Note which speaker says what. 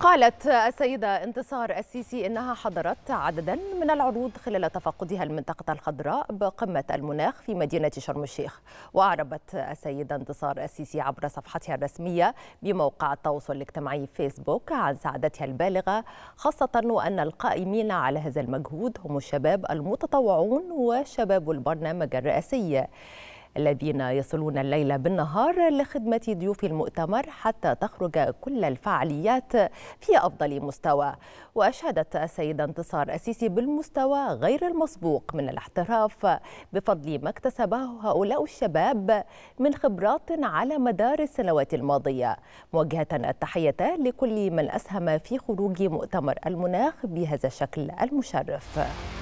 Speaker 1: قالت السيدة انتصار السيسي إنها حضرت عددا من العروض خلال تفقدها المنطقة الخضراء بقمة المناخ في مدينة شرم الشيخ وأعربت السيدة انتصار السيسي عبر صفحتها الرسمية بموقع التواصل الاجتماعي فيسبوك عن سعادتها البالغة خاصة وأن القائمين على هذا المجهود هم الشباب المتطوعون وشباب البرنامج الرئاسي الذين يصلون الليل بالنهار لخدمة ضيوف المؤتمر حتى تخرج كل الفعاليات في أفضل مستوى وأشادت السيدة انتصار السيسي بالمستوى غير المسبوق من الاحتراف بفضل ما اكتسبه هؤلاء الشباب من خبرات على مدار السنوات الماضية موجهة التحية لكل من أسهم في خروج مؤتمر المناخ بهذا الشكل المشرف